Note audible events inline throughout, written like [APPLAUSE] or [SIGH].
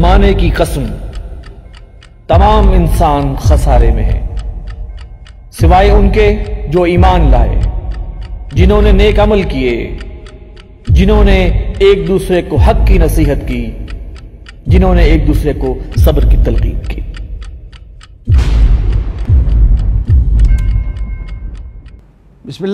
ज़माने की कसम तमाम इंसान खसारे में है सिवाय उनके जो ईमान लाए जिन्होंने नेक अमल किए जिन्होंने एक दूसरे को हक की नसीहत की जिन्होंने एक दूसरे को सब्र की तलकीन की बसमीम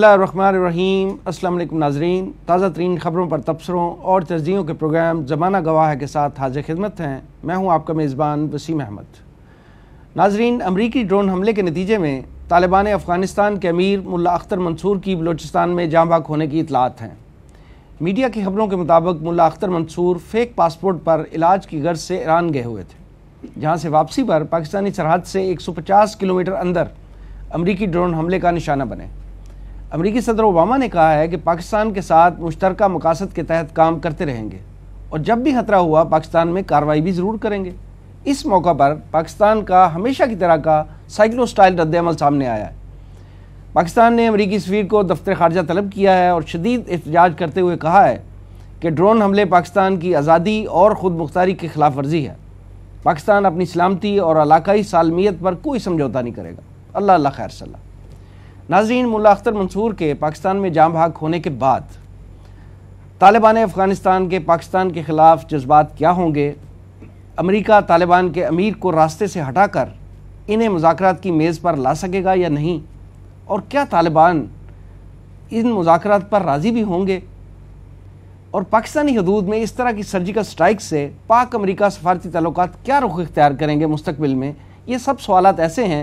अल्लाम नाजरीन ताज़ा तरीन ख़बरों पर तबसरों और तजदियों के प्रोग्राम ज़माना गवाह के साथ हाजिर खिदमत हैं मैं हूँ आपका मेज़बान वसीम अहमद नाजरीन अमरीकी ड्रोन हमले के नतीजे में तालिबान अफ़गानिस्तान के अमीर मुला अख्तर मंसूर की बलोचिस्तान में जाँबाक होने की इतलात हैं मीडिया की खबरों के मुताबिक मुला अख्तर मंसूर फेक पासपोर्ट पर इलाज की गर्ज से ईरान गए हुए थे जहाँ से वापसी पर पाकिस्तानी सरहद से एक सौ पचास किलोमीटर अंदर अमरीकी ड्रोन हमले का निशाना बने अमरीकी सदर ओबामा ने कहा है कि पाकिस्तान के साथ मुश्तर मकासद के तहत काम करते रहेंगे और जब भी खतरा हुआ पाकिस्तान में कार्रवाई भी ज़रूर करेंगे इस मौका पर पाकिस्तान का हमेशा की तरह का साइक्लो स्टाइल रद्दमल सामने आया है पाकिस्तान ने अमरीकी सफीर को दफ्तर खारजा तलब किया है और शदीद एहतजाज करते हुए कहा है कि ड्रोन हमले पाकिस्तान की आज़ादी और ख़ुद मुख्तारी की खिलाफ वर्जी है पाकिस्तान अपनी सलामती और इलाकई सालमियत पर कोई समझौता नहीं करेगा अल्लाह खैर सल्ला नाजरीन मुला अख्तर मंसूर के पाकिस्तान में जाम भाग होने के बाद तालिबान अफ़गानिस्तान के पाकिस्तान के ख़िलाफ़ जज्बात क्या होंगे अमरीका तालिबान के अमीर को रास्ते से हटाकर इन्हें मुजाकर की मेज़ पर ला सकेगा या नहीं और क्या तालिबान इन मुजाकर पर राज़ी भी होंगे और पाकिस्तानी हदूद में इस तरह की सर्जिकल स्ट्राइक से पाक अमरीका सफारती तल्लक क्या रुख इख्तियार करेंगे मुस्तबिल में ये सब सवाल ऐसे हैं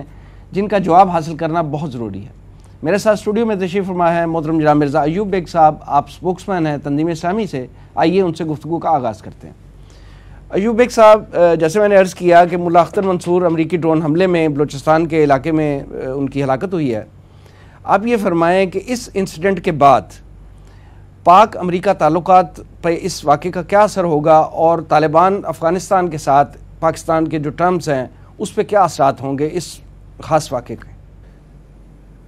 जिनका जवाब हासिल करना बहुत ज़रूरी है मेरे साथ स्टूडियो में तशीफ फरमा है मोहतरम जना मिर्ज़ा अयूब बेग साहब आप स्पोक्समैन हैं तंजीम इस्लामी से आइए उनसे गुफ्तु का आगाज़ करते हैं अयूब बेग साहब जैसे मैंने अर्ज़ किया कि मुला अख्तर मंसूर अमरीकी ड्रोन हमले में बलूचिस्तान के इलाके में उनकी हलाकत हुई है आप ये फरमाएँ कि इस इंसिडेंट के बाद पाक अमरीका ताल्लुक पर इस वाक़े का क्या असर होगा और तालिबान अफ़गानिस्तान के साथ पाकिस्तान के जो टर्म्स हैं उस पर क्या असरात होंगे इस खास वाक़े के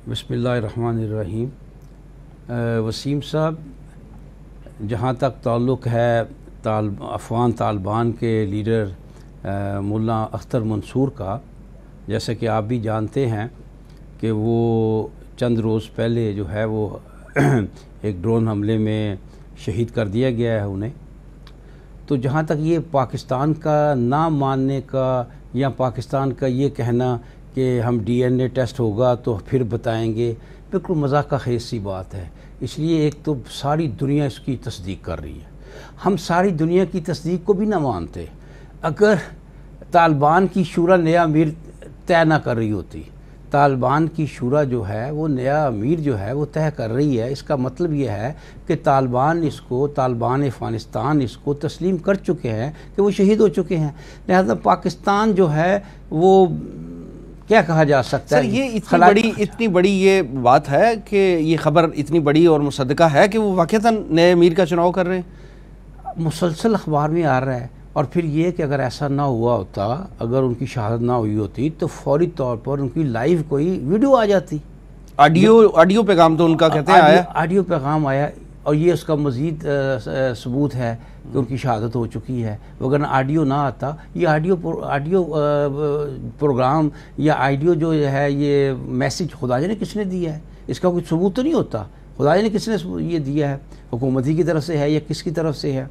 बसमीम वसीम साहब जहाँ तक ताल्लुक़ है ताल अफ़गान तालिबान के लीडर मुल्ला अख्तर मंसूर का जैसे कि आप भी जानते हैं कि वो चंद रोज़ पहले जो है वो [CLEARS THROAT] एक ड्रोन हमले में शहीद कर दिया गया है उन्हें तो जहाँ तक ये पाकिस्तान का ना मानने का या पाकिस्तान का ये कहना कि हम डीएनए टेस्ट होगा तो फिर बताएंगे बिल्कुल मजाक का खेज सी बात है इसलिए एक तो सारी दुनिया इसकी तस्दीक कर रही है हम सारी दुनिया की तस्दीक को भी ना मानते अगर तालिबान की शुरा नया अमीर तय ना कर रही होती तालिबान की शुरा जो है वो नया अमीर जो है वो तय कर रही है इसका मतलब यह है कि तालिबान इसको तालिबान अफ़गानिस्तान इसको तस्लीम कर चुके हैं कि वो शहीद हो चुके हैं लिहाजा पाकिस्तान जो है वो क्या कहा जा सकता सर, है ये इतनी बड़ी इतनी बड़ी ये बात है कि ये खबर इतनी बड़ी और मुसदका है कि वो वाक़ नए अमीर का चुनाव कर रहे हैं मुसलसल अखबार में आ रहा है और फिर ये कि अगर ऐसा ना हुआ होता अगर उनकी शहादत ना हुई होती तो फौरी तौर पर उनकी लाइव कोई वीडियो आ जाती ऑडियो ऑडियो पैगाम तो उनका कहते हैं आया ऑडियो पैगाम आया और ये उसका मज़ीद सबूत है कि उनकी शहादत हो चुकी है वगरना आडियो ना आता ये आडियो आडियो प्रोग्राम या आडियो जो है ये मैसेज खुदा ने किसने दिया है इसका कोई सबूत तो नहीं होता खुदा ने किसने ये दिया है हुकूमती की तरफ से है या किसकी तरफ से है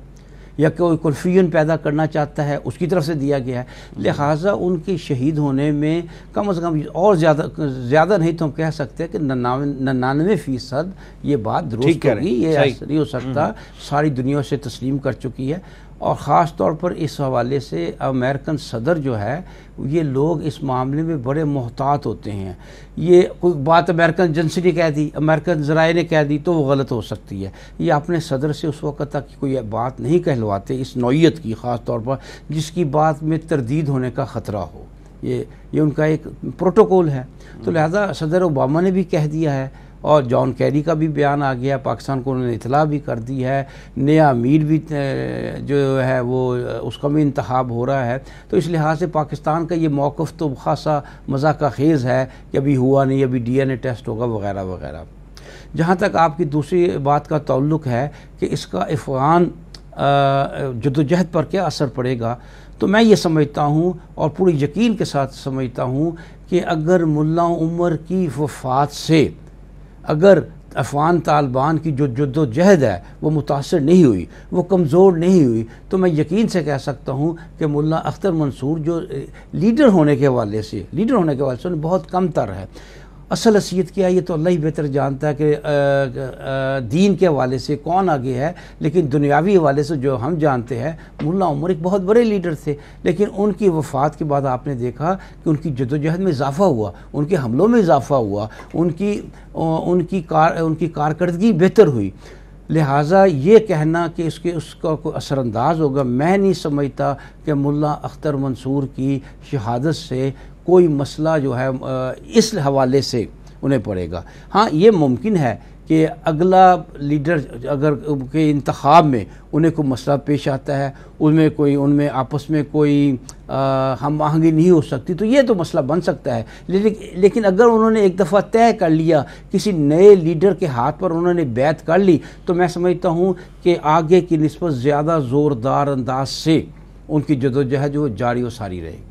या कोई कन्फ्यूजन पैदा करना चाहता है उसकी तरफ से दिया गया है लिहाजा उनके शहीद होने में कम अज़ कम और ज़्यादा ज़्यादा नहीं तो हम कह सकते हैं कि नन्नानवे फ़ीसद ये बात दुरुस्त होगी ये नहीं हो सकता हम्म। सारी दुनिया से तस्लीम कर चुकी है और ख़ास तौर पर इस हवाले से अमेरिकन सदर जो है ये लोग इस मामले में बड़े मोहतात होते हैं ये कोई बात अमेरिकन एजेंसी ने कह दी अमेरिकन ज़राए ने कह दी तो वो गलत हो सकती है ये अपने सदर से उस वक्त तक कोई बात नहीं कहलवाते इस नौीयत की ख़ास तौर पर जिसकी बात में तरदीद होने का ख़तरा हो ये ये उनका एक प्रोटोकॉल है तो लिहाजा सदर ओबामा ने भी कह दिया है और जॉन कैरी का भी बयान आ गया पाकिस्तान को उन्होंने इतला भी कर दी है नया अमीर भी जो है वो उसका भी इंतब हो रहा है तो इस लिहाज से पाकिस्तान का ये मौक़ तो खासा मजाक खेज़ है कि अभी हुआ नहीं अभी डी एन ए टेस्ट होगा वगैरह वगैरह जहाँ तक आपकी दूसरी बात का ताल्लुक है कि इसका अफ़गान जदोजहद पर क्या असर पड़ेगा तो मैं ये समझता हूँ और पूरी यकीन के साथ समझता हूँ कि अगर मुल्ला उमर की वफात से अगर अफ़गान तालिबान की जो जद्दोजहद है वो मुतासर नहीं हुई वो कमज़ोर नहीं हुई तो मैं यकीन से कह सकता हूँ कि मुल्ला अख्तर मंसूर जो लीडर होने के हवाले से लीडर होने के हवाले से बहुत कम तर है असल हसीियत क्या है ये तो अल्लाह ही बेहतर जानता है कि आ, आ, दीन के हवाले से कौन आगे है लेकिन दुनियावी हवाले से जो हम जानते हैं मुल्ला उमर एक बहुत बड़े लीडर थे लेकिन उनकी वफ़ात के बाद आपने देखा कि उनकी जदोजहद में इजाफ़ा हुआ उनके हमलों में इजाफ़ा हुआ उनकी उनकी कार उनकी कारकर्दगी बेहतर हुई लिहाजा ये कहना कि इसके उसका कोई असरानंदाज होगा मैं नहीं समझता कि मुला अख्तर मंसूर की शहादत से कोई मसला जो है इस हवाले से उन्हें पड़ेगा हाँ ये मुमकिन है कि अगला लीडर अगर के इंतब में उन्हें कोई मसला पेश आता है उनमें कोई उनमें आपस में कोई हम आहंगी नहीं हो सकती तो ये तो मसला बन सकता है लेकिन लेकिन अगर उन्होंने एक दफ़ा तय कर लिया किसी नए लीडर के हाथ पर उन्होंने बैत कर ली तो मैं समझता हूँ कि आगे की नस्बत ज़्यादा ज़ोरदार अंदाज से उनकी जदोजहद जो जारी व सारी रहेगी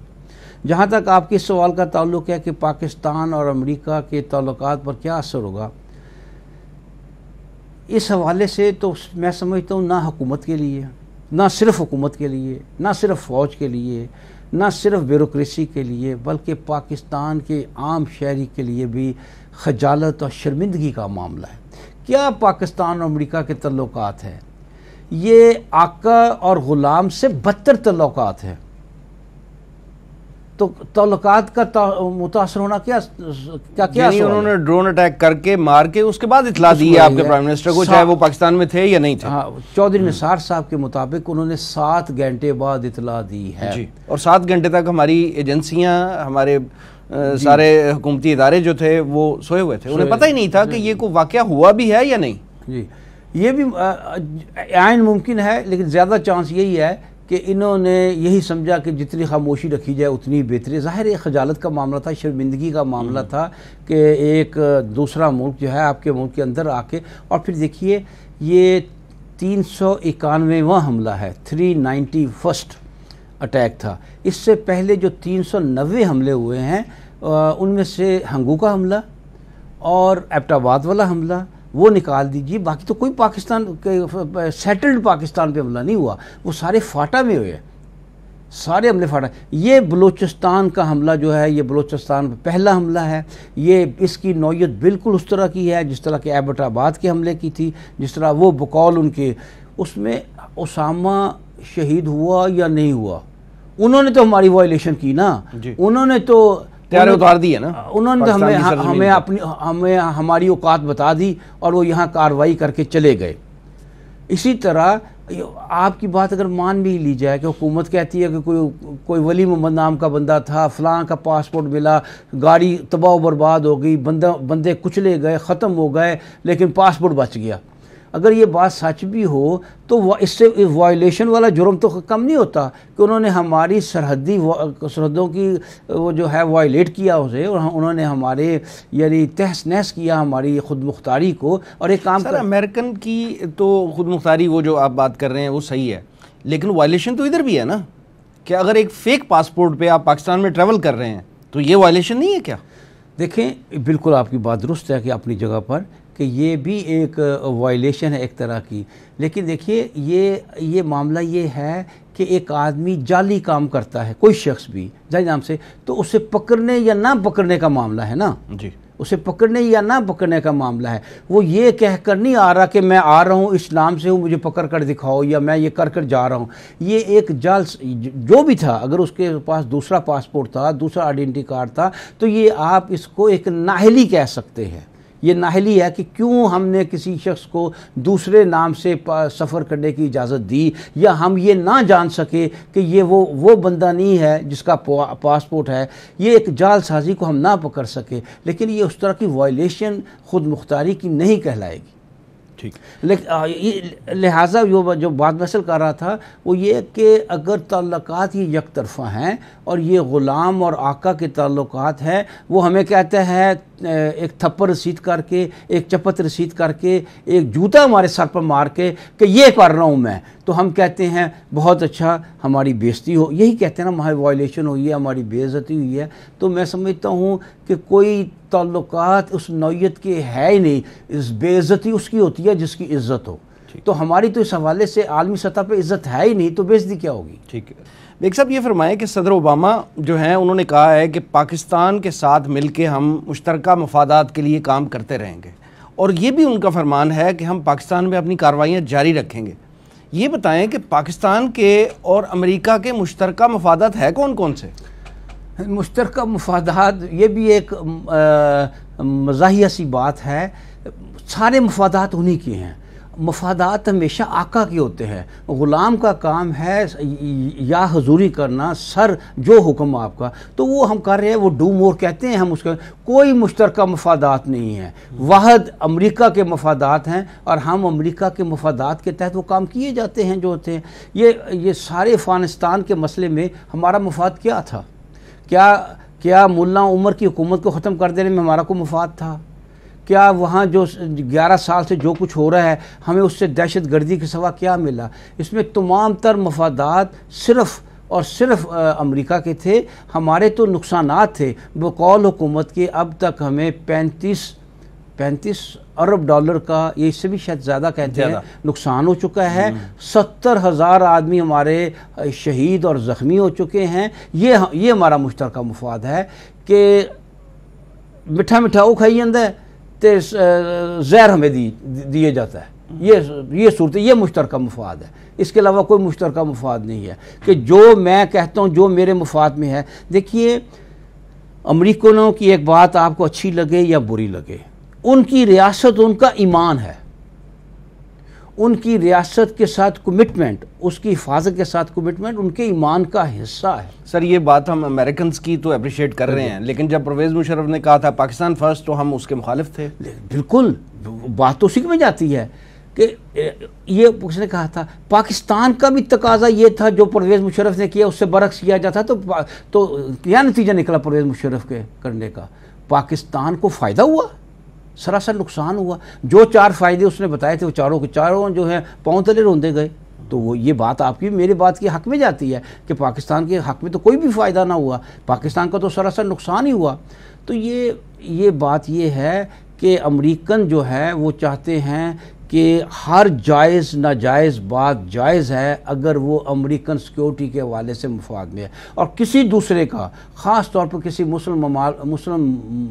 जहाँ तक आपके सवाल का ताल्लुक है कि पाकिस्तान और अमेरिका के तल्क पर क्या असर होगा इस हवाले से तो मैं समझता हूँ ना हुकूमत के लिए ना सिर्फ हुकूमत के लिए ना सिर्फ फ़ौज के लिए ना सिर्फ ब्यूरोसी के लिए बल्कि पाकिस्तान के आम शहरी के लिए भी खजालत और शर्मिंदगी का मामला है क्या पाकिस्तान और अमरीका के तल्लक हैं ये आका और ग़ुलाम से बदतर तल्लक हैं तो तलकात का मुतासर होना क्या क्या क्या उन्होंने ड्रोन अटैक करके मार के उसके बाद इतला दी है आपके प्राइम मिनिस्टर को चाहे वो पाकिस्तान में थे या नहीं थे हाँ चौधरी हम्म। निसार साहब के मुताबिक उन्होंने सात घंटे बाद इतला दी है जी और सात घंटे तक हमारी एजेंसियां हमारे सारे हुकूमती इदारे जो थे वो सोए हुए थे उन्हें पता ही नहीं था कि ये कोई वाक़ हुआ भी है या नहीं जी ये भी आयन मुमकिन है लेकिन ज़्यादा चांस यही है कि इन्होंने यही समझा कि जितनी खामोशी रखी जाए उतनी बेहतरी ज़ाहिर एक खजालत का मामला था शर्मिंदगी का मामला हम्म। था कि एक दूसरा मुल्क जो है आपके मुल्क के अंदर आके और फिर देखिए ये तीन सौ इक्यानवेवा हमला है थ्री नाइन्टी फर्स्ट अटैक था इससे पहले जो तीन सौ नबे हमले हुए हैं उनमें से हंगू का हमला और एबटाबाद वाला हमला वो निकाल दीजिए बाकी तो कोई पाकिस्तान के सेटल्ड पाकिस्तान पे हमला नहीं हुआ वो सारे फाटा में हुए सारे हमले फाटा ये बलूचिस्तान का हमला जो है ये बलूचिस्तान पर पहला हमला है ये इसकी नौीयत बिल्कुल उस तरह की है जिस तरह के एबटाबाद के हमले की थी जिस तरह वो बकौल उनके उसमें उसामा शहीद हुआ या नहीं हुआ उन्होंने तो हमारी वायलेशन की ना उन्होंने तो त्यारे उतार दी है ना उन्होंने तो हमें हमें अपनी हमें हमारी औकात बता दी और वो यहाँ कार्रवाई करके चले गए इसी तरह आपकी बात अगर मान भी ली जाए कि हुकूमत कहती है कि कोई कोई वली मोहम्मद नाम का बंदा था फलां का पासपोर्ट मिला गाड़ी तबाह बर्बाद हो गई बंदा बंदे कुचले गए ख़त्म हो गए लेकिन पासपोर्ट बच गया अगर ये बात सच भी हो तो वह इससे वायलेशन वाला जुर्म तो कम नहीं होता कि उन्होंने हमारी सरहदी सरहदों की वो जो है वायलेट किया उसे और उन्होंने हमारे यानी तहस नहस किया हमारी खुद मुख्तारी को और एक काम कर अमेरिकन की तो खुद मुख्तारी वो जो आप बात कर रहे हैं वो सही है लेकिन वायलेशन तो इधर भी है ना कि अगर एक फ़ेक पासपोर्ट पर आप पाकिस्तान में ट्रेवल कर रहे हैं तो ये वायलेशन नहीं है क्या देखें बिल्कुल आपकी बात दुरुस्त है कि अपनी जगह पर कि ये भी एक वायलेशन है एक तरह की लेकिन देखिए ये ये मामला ये है कि एक आदमी जाली काम करता है कोई शख्स भी जाली नाम से तो उसे पकड़ने या ना पकड़ने का मामला है ना जी उसे पकड़ने या ना पकड़ने का मामला है वो ये कहकर नहीं आ रहा कि मैं आ रहा हूँ इस नाम से हूँ मुझे पकड़ कर दिखाओ या मैं ये कर कर जा रहा हूँ ये एक जाल जो भी था अगर उसके पास दूसरा पासपोर्ट था दूसरा आइडेंटी कार्ड था तो ये आप इसको एक नाहली कह सकते हैं ये नाहली है कि क्यों हमने किसी शख्स को दूसरे नाम से सफ़र करने की इजाज़त दी या हम ये ना जान सके कि ये वो वो बंदा नहीं है जिसका पासपोर्ट है ये एक जालसाजी को हम ना पकड़ सके लेकिन ये उस तरह की वायलेशन ख़ुद मुख्तारी की नहीं कहलाएगी ठीक लेकिन लिहाजा जो जो बात मसल कर रहा था वो ये कि अगर तल्लक़ात ये यक तरफा हैं और ये ग़ुलाम और आका के ताल्लुक हैं वो हमें कहते हैं एक थप्पड़ रसीद करके एक चपत रसीद करके एक जूता हमारे सर पर मार के कि ये कर रहा हूँ मैं तो हम कहते हैं बहुत अच्छा हमारी बेजती हो यही कहते हैं ना हमारी वायलेशन हुई है हमारी बेजती हुई है तो मैं समझता हूँ कि कोई ताल्लुक उस नौीयत के है ही नहीं इस बेज़ती उसकी होती है जिसकी इज्जत हो तो हमारी तो इस हवाले से आलमी सतह पर इज्जत है ही नहीं तो बेजती क्या होगी ठीक है बेग साहब ये फरमाएं कि सदर ओबामा जो हैं उन्होंने कहा है कि पाकिस्तान के साथ मिल के हम मुश्तरक मफादात के लिए काम करते रहेंगे और ये भी उनका फरमान है कि हम पाकिस्तान में अपनी कार्रवाइयाँ जारी रखेंगे ये बताएं कि पाकिस्तान के और अमेरिका के मुश्तर मफादत है कौन कौन से मुश्तर मफादात ये भी एक मजाहिया सी बात है सारे मफादात उन्हीं के हैं मफादात हमेशा आका के होते हैं ग़ुलाम का काम है या हजूरी करना सर जो हुक्म आपका तो वो हम कर रहे हैं वो डू मोर कहते हैं हम उसके कोई मुश्तरक मफादात नहीं है वाहद अमेरिका के मफादात हैं और हम अमेरिका के मफादात के तहत वो काम किए जाते हैं जो होते हैं ये ये सारे अफ़गानिस्तान के मसले में हमारा मफाद क्या था क्या क्या मुला उमर की हुकूमत को ख़त्म कर देने में हमारा कोई मफाद था क्या वहाँ जो 11 साल से जो कुछ हो रहा है हमें उससे दहशत गर्दी के सवा क्या मिला इसमें तमाम तर मफादात सिर्फ़ और सिर्फ अमेरिका के थे हमारे तो नुकसान थे बकौल हुकूमत के अब तक हमें पैंतीस पैंतीस अरब डॉलर का ये इससे भी शायद ज़्यादा कहते हैं नुकसान हो चुका है हम्म। सत्तर हज़ार आदमी हमारे शहीद और ज़ख्मी हो चुके हैं ये ये हमारा मुश्तरक मफाद है कि मिठा मिठा वो खाई जाता है रास्ते जहर हमें दी दिए जाता है ये ये सूरत ये मुश्तरक मफाद है इसके अलावा कोई मुश्तरक मफाद नहीं है कि जो मैं कहता हूँ जो मेरे मफाद में है देखिए अमरीकनों की एक बात आपको अच्छी लगे या बुरी लगे उनकी रियासत उनका ईमान है उनकी रियासत के साथ कमिटमेंट उसकी हिफाजत के साथ कमिटमेंट उनके ईमान का हिस्सा है सर ये बात हम अमेरिकन की तो अप्रिशिएट कर रहे हैं लेकिन जब परवेज़ मुशरफ ने कहा था पाकिस्तान फर्स्ट तो हम उसके मुखालिफ थे बिल्कुल बात तो उसी में जाती है कि ये उसने कहा था पाकिस्तान का भी तकाजा ये था जो परवेज़ मुशरफ ने किया उससे बरक्स किया जाता तो तो क्या नतीजा निकला परवेज़ मुशरफ के करने का पाकिस्तान को फ़ायदा हुआ सरासर नुकसान हुआ जो चार फायदे उसने बताए थे वो चारों के चारों जो है पाँव तले रोंदे गए तो वो ये बात आपकी मेरी बात के हक में जाती है कि पाकिस्तान के हक में तो कोई भी फ़ायदा ना हुआ पाकिस्तान का तो सरासर नुकसान ही हुआ तो ये ये बात ये है कि अमरीकन जो है वो चाहते हैं कि हर जायज़ नाजायज़ बात जायज़ है अगर वो अमेरिकन सिक्योरिटी के हवाले से मुफाद में है और किसी दूसरे का ख़ास तौर पर किसी मुस्लिम मुस्लिम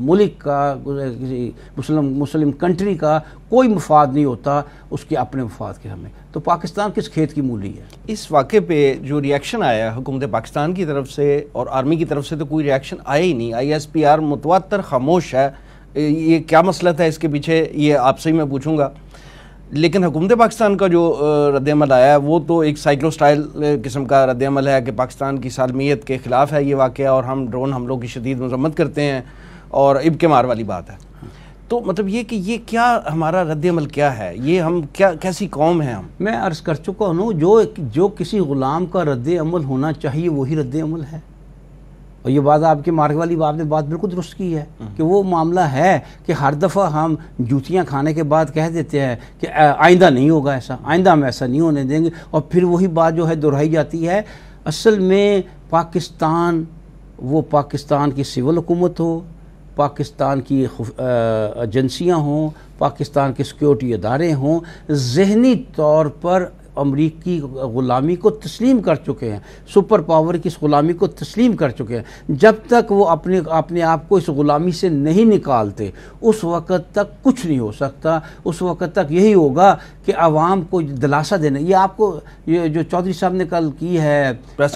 मुल्क का किसी मुस्लिम मुस्लिम कंट्री का कोई मुफाद नहीं होता उसके अपने मफाद के हमें तो पाकिस्तान किस खेत की मूली है इस वाक़े पे जो रिएक्शन आया हुकूमत पाकिस्तान की तरफ से और आर्मी की तरफ से तो कोई रिएक्शन आया ही नहीं आई एस पी आर मुतवा खामोश है ये क्या मसलत है इसके पीछे ये आपसे ही मैं पूछूंगा लेकिन हुकूमत पाकिस्तान का जो रद्दमल आया है वो तो एक साइक्लो स्टाइल किस्म का रद्दमल है कि पाकिस्तान की सालमियत के ख़िलाफ़ है ये वाक़ और हम ड्रोन हमलों की शदीद मजम्मत करते हैं और इब के मार वाली बात है तो मतलब ये कि ये क्या हमारा रद्दमल क्या है ये हम क्या कैसी कौम है हम मैं अर्ज़ कर चुका हूँ जो जो किसी ग़ुलाम का रद्दमल होना चाहिए वही रद्दमल है और ये बात आपके मार्ग वाली बाप ने बात बिल्कुल दुरुस्त की है हम्म। कि वो मामला है कि हर दफ़ा हम जूतियाँ खाने के बाद कह देते हैं कि आइंदा नहीं होगा ऐसा आइंदा हम ऐसा नहीं होने देंगे और फिर वही बात जो है दोहराई जाती है असल में पाकिस्तान वो पाकिस्तान की सिविल हुकूमत हो पाकिस्तान की एजेंसियाँ हों पाकिस्तान के सिक्योरिटी अदारे हों जहनी तौर पर अमरीकी ग़ुलामी को तस्लीम कर चुके हैं सुपर पावर की इस ग़ुलामी को तस्लीम कर चुके हैं जब तक वो अपने अपने आप को इस ग़ुलामी से नहीं निकालते उस वक़्त तक कुछ नहीं हो सकता उस वक़्त तक यही होगा कि आवाम को दिलासा देना ये आपको ये जो चौधरी साहब ने कल की है प्रेस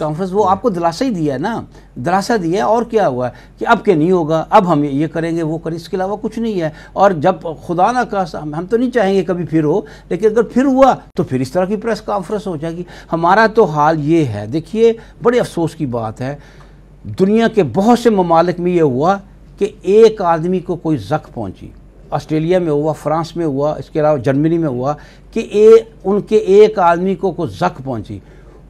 कॉन्फ्रेंस वो आपको दिलासा ही दिया है ना दरासा दिया और क्या हुआ कि अब के नहीं होगा अब हम ये करेंगे वो करें इसके अलावा कुछ नहीं है और जब खुदा ना का हम तो नहीं चाहेंगे कभी फिर हो लेकिन अगर फिर हुआ तो फिर इस तरह की प्रेस कॉन्फ्रेंस हो जाएगी हमारा तो हाल ये है देखिए बड़े अफसोस की बात है दुनिया के बहुत से ममालिक में ये हुआ कि एक आदमी को कोई जख पहुँची ऑस्ट्रेलिया में हुआ फ्रांस में हुआ इसके अलावा जर्मनी में हुआ कि ए, उनके एक आदमी को कोई जख पहुँची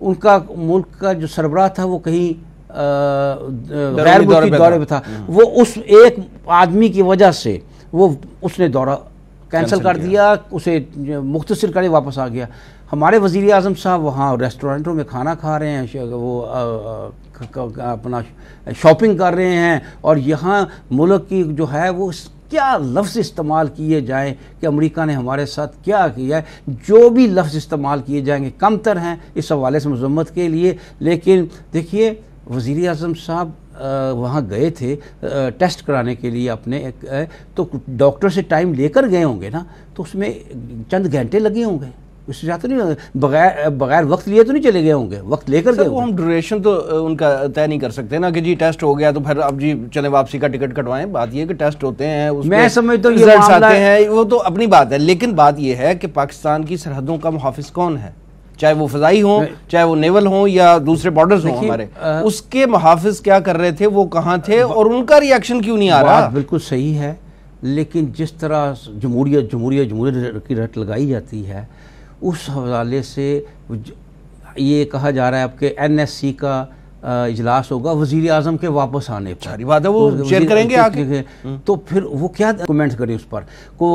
उनका मुल्क का जो सरबराह था वो कहीं गैर मुल्की दौरे पर था हाँ। वो उस एक आदमी की वजह से वो उसने दौरा कैंसिल कर दिया उसे मुख्तर करके वापस आ गया हमारे वज़ी अजम साहब वहाँ रेस्टोरेंटों में खाना खा रहे हैं वो अपना शॉपिंग कर रहे हैं और यहाँ मुल्क की जो है वो क्या लफ्ज़ इस्तेमाल किए जाएँ कि अमेरिका ने हमारे साथ क्या किया है जो भी लफ्ज़ इस्तेमाल किए जाएंगे कमतर हैं इस हवाले से मजम्मत के लिए लेकिन देखिए वज़ी अजम साहब वहाँ गए थे टेस्ट कराने के लिए अपने एक, तो डॉक्टर से टाइम लेकर गए होंगे ना तो उसमें चंद घंटे लगे होंगे उससे ज़्यादा तो नहीं बगैर बगैर वक्त लिए तो नहीं चले गए होंगे वक्त लेकर गए हम ड्यूरेशन तो उनका तय नहीं कर सकते ना कि जी टेस्ट हो गया तो फिर अब जी चले वापसी का टिकट कटवाएं बात ये कि टेस्ट होते हैं मैं समझता हूँ आते हैं वो तो अपनी बात है लेकिन बात यह है कि पाकिस्तान की सरहदों का मुहाफ़ कौन है चाहे वो फ़जाई हों चाहे वो नेवल हों या दूसरे बॉर्डर हो हमारे आ, उसके मुहाफिज क्या कर रहे थे वो कहाँ थे और उनका रिएक्शन क्यों नहीं आ रहा बिल्कुल सही है लेकिन जिस तरह जमहूरियत जमहूरियत जमहूरियत की रट लगाई जाती है उस हवाले से ये कहा जा रहा है आपके एन एस सी का इजलास होगा वजीर आजम के वापस आने पर बात है वो तो शेयर करेंगे आगे हम्म। तो फिर वो क्या कमेंट करें उस पर को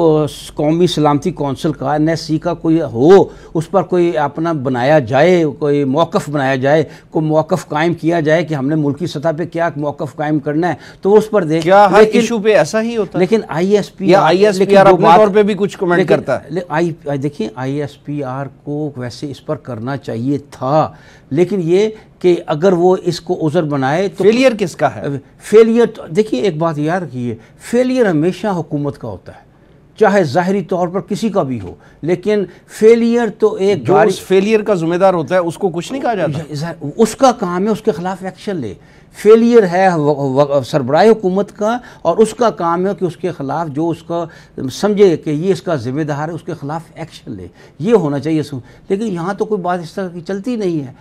कौमी सलामती कौंसिल का एन एस सी का कोई हो उस पर कोई अपना बनाया जाए कोई मौक़ बनाया जाए कोई मौक़ कायम किया जाए कि हमने मुल्की सतह पर क्या मौक़ कायम करना है तो उस पर देख क्या हर इशू पे ऐसा ही होता लेकिन I S P I S P R पे भी कुछ कमेंट करता है देखिए आई एस पी आर को वैसे इस पर करना चाहिए था लेकिन ये कि अगर वो इसको उज़र बनाए तो फेलियर किसका है फेलियर तो, देखिए एक बात याद रखिए फेलियर हमेशा हुकूमत का होता है चाहे ज़ाहरी तौर पर किसी का भी हो लेकिन फेलियर तो एक जो उस फेलियर का ज़िम्मेदार होता है उसको कुछ नहीं कहा जाता उसका काम है उसके ख़िलाफ़ एक्शन ले फेलियर है सरबराह हुकूमत का और उसका काम है कि उसके ख़िलाफ़ जो उसका समझे कि ये इसका ज़िम्मेदार है उसके ख़िलाफ़ एक्शन ले ये होना चाहिए लेकिन यहाँ तो कोई बात इस तरह की चलती नहीं है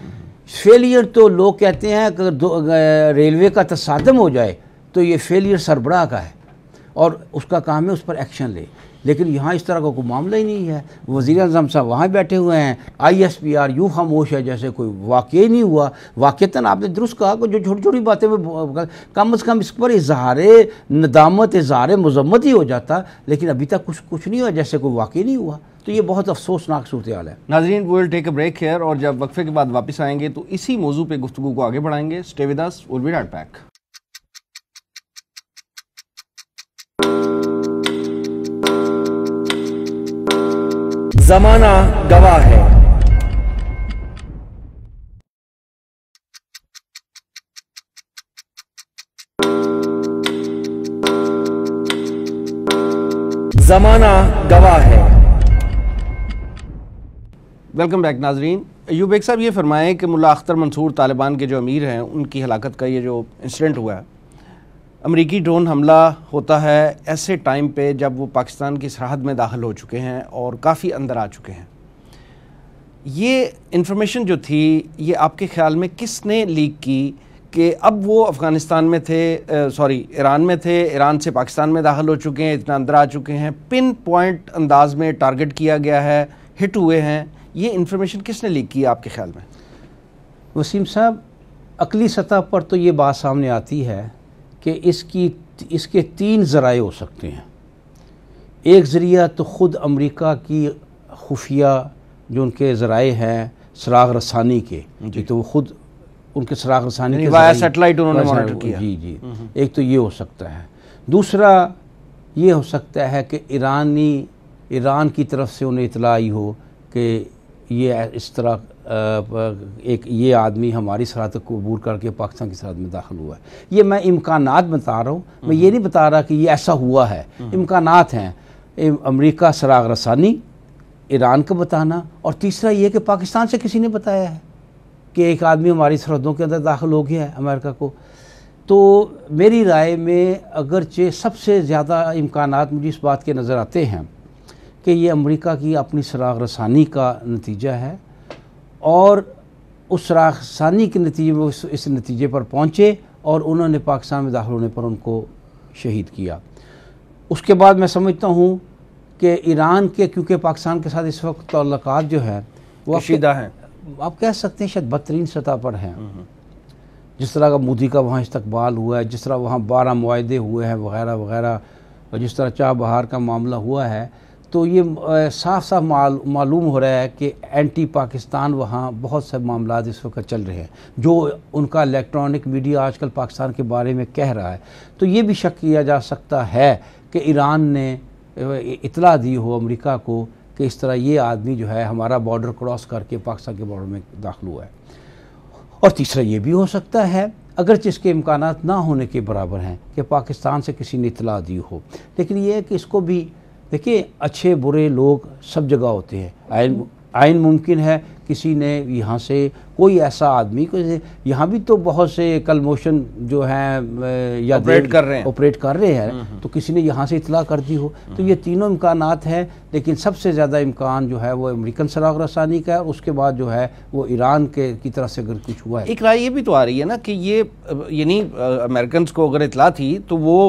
फेलियर तो लोग कहते हैं अगर रेलवे का तसादम तो हो जाए तो ये फेलियर सरबराह का है और उसका काम है उस पर एक्शन ले लेकिन यहाँ इस तरह का कोई मामला ही नहीं है वज़ी अजम साहब वहाँ बैठे हुए हैं आई एस पी आर यू खामोश है जैसे कोई वाक्य ही नहीं हुआ वाक्यता आपने दुरुस्त कहा कि जो छोटी छोटी बातें में कम अज़ कम इस पर इजहार नदामत इजहार मजम्मत ही हो जाता लेकिन अभी तक कुछ कुछ नहीं हुआ जैसे कोई वाक्य नहीं हुआ तो ये बहुत अफसोसनाक सूरत हाल है नाजरीन will take a break here और जब वक्फे के बाद वापस आएंगे तो इसी मौजू पर गुफ्तु को आगे बढ़ाएंगे stay with us will be right back जमाना गवाह है जमाना गवाह है वेलकम बैक नाजरीन यूबेक साहब ये फरमाएं कि मुला अख्तर मंसूर तालिबान के जो अमीर हैं उनकी हलाकत का ये जो इंसिडेंट हुआ है अमरीकी ड्रोन हमला होता है ऐसे टाइम पे जब वो पाकिस्तान की सरहद में दाखिल हो चुके हैं और काफ़ी अंदर आ चुके हैं ये इंफॉर्मेशन जो थी ये आपके ख्याल में किसने लीक की कि अब वो अफ़गानिस्तान में थे सॉरी ईरान में थे ईरान से पाकिस्तान में दाखिल हो चुके हैं इतना अंदर आ चुके हैं पिन पॉइंट अंदाज में टारगेट किया गया है हिट हुए हैं ये इन्फॉर्मेशन किसने लीक की आपके ख्याल में वसीम साहब अकली सतह पर तो ये बात सामने आती है कि इसकी इसके तीन ज़राए हो सकते हैं एक ज़रिया तो ख़ुद अमेरिका की खुफिया जो उनके ज़राए हैं सराग रसानी के जी तो वो ख़ुद उनके सराग रसानी के सेटेलाइट उन्होंने मॉनिटर किया जी जी हम्म, हम्म। एक तो ये हो सकता है दूसरा ये हो सकता है कि ईरानी ईरान की तरफ से उन्हें इतला आई हो कि ये इस तरह एक ये आदमी हमारी सरहद को अबूर करके पाकिस्तान की सरहद में दाखिल हुआ है ये मैं इम्कान बता रहा हूँ मैं ये नहीं बता रहा कि ये ऐसा हुआ है हम्म। इम्कान हैं अमरीका सराग रसानी ईरान का बताना और तीसरा ये कि पाकिस्तान से किसी ने बताया है कि एक आदमी हमारी सरहदों के अंदर दाखिल हो गया है अमेरिका को तो मेरी राय में अगरचे सबसे ज़्यादा इम्कान मुझे इस बात के नज़र आते हैं कि ये अमेरिका की अपनी सराग रसानी का नतीजा है और उस सराग रसानी के नतीजे में इस, इस नतीजे पर पहुँचे और उन्होंने पाकिस्तान में दाखिल होने पर उनको शहीद किया उसके बाद मैं समझता हूँ कि ईरान के क्योंकि पाकिस्तान के साथ इस वक्त तल्लक जो है वो शीदा हैं आप कह सकते हैं शायद बदतरीन सतह पर हैं हम्म, हम्म। जिस तरह का मोदी का वहाँ इस्तबाल हुआ है जिस तरह वहाँ बारह माहदे हुए हैं वगैरह वगैरह और जिस तरह चाह बहार का मामला हुआ है तो ये साफ साफ माल, मालूम हो रहा है कि एंटी पाकिस्तान वहाँ बहुत से मामला इस वक्त चल रहे हैं जो उनका इलेक्ट्रॉनिक मीडिया आजकल पाकिस्तान के बारे में कह रहा है तो ये भी शक किया जा सकता है कि ईरान ने इतला दी हो अमेरिका को कि इस तरह ये आदमी जो है हमारा बॉर्डर क्रॉस करके पाकिस्तान के बॉर्डर में दाखिल हुआ है और तीसरा ये भी हो सकता है अगर इसके इम्कान ना होने के बराबर हैं कि पाकिस्तान से किसी ने इतला दी हो लेकिन यह है कि इसको भी देखिए अच्छे बुरे लोग सब जगह होते हैं आयन आयन मुमकिन है किसी ने यहाँ से कोई ऐसा आदमी को यहाँ भी तो बहुत से कल मोशन जो है या ऑपरेट कर रहे हैं ऑपरेट कर रहे हैं हम्म, हम्म। तो किसी ने यहाँ से इतला कर दी हो हम्म। तो ये तीनों इम्कान हैं लेकिन सबसे ज़्यादा इम्कान जो है वो अमरीकन सराग रसानी का है उसके बाद जो है वो ईरान के की तरफ से अगर कुछ हुआ है एक राय ये भी तो आ रही है ना कि ये यानी अमेरिकन को अगर इतला थी तो वो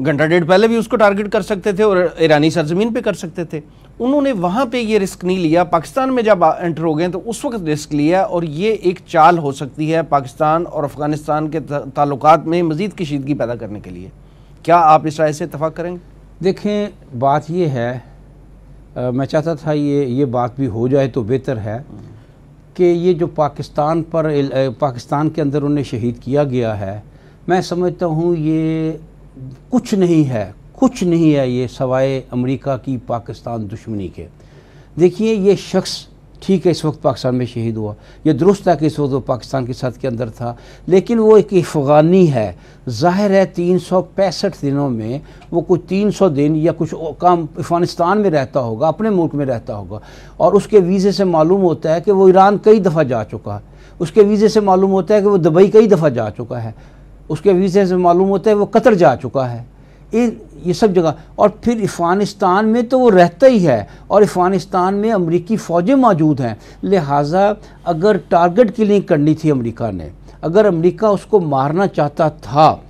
घंटा डेढ़ पहले भी उसको टारगेट कर सकते थे और ईरानी सरजमीन पे कर सकते थे उन्होंने वहाँ पे ये रिस्क नहीं लिया पाकिस्तान में जब एंटर हो गए तो उस वक्त रिस्क लिया और ये एक चाल हो सकती है पाकिस्तान और अफगानिस्तान के ताल्लुक में मज़ीद कशीदगी पैदा करने के लिए क्या आप इस राय से इतफाक़ करेंगे देखें बात ये है आ, मैं चाहता था ये ये बात भी हो जाए तो बेहतर है कि ये जो पाकिस्तान पर पाकिस्तान के अंदर उन्हें शहीद किया गया है मैं समझता हूँ ये कुछ नहीं है कुछ नहीं है ये सवाए अमेरिका की पाकिस्तान दुश्मनी के देखिए ये शख्स ठीक है इस वक्त पाकिस्तान में शहीद हुआ यह दुरुस्त है कि इस वक्त वो पाकिस्तान के साथ के अंदर था लेकिन वो एक अफगानी है जाहिर है तीन सौ पैंसठ दिनों में वो कुछ तीन सौ दिन या कुछ काम अफगानिस्तान में रहता होगा अपने मुल्क में रहता होगा और उसके वीज़े से मालूम होता है कि वो ईरान कई दफ़ा जा चुका है उसके वीज़े से मालूम होता है कि वो दुबई कई दफ़ा जा चुका है उसके वीज़े से मालूम होता है वो कतर जा चुका है इन ये सब जगह और फिर अफ़गानिस्तान में तो वो रहता ही है और अफ़गानिस्तान में अमरीकी फ़ौजें मौजूद हैं लिहाजा अगर टारगेट किलिंग करनी थी अमरीका ने अगर अमरीका उसको मारना चाहता था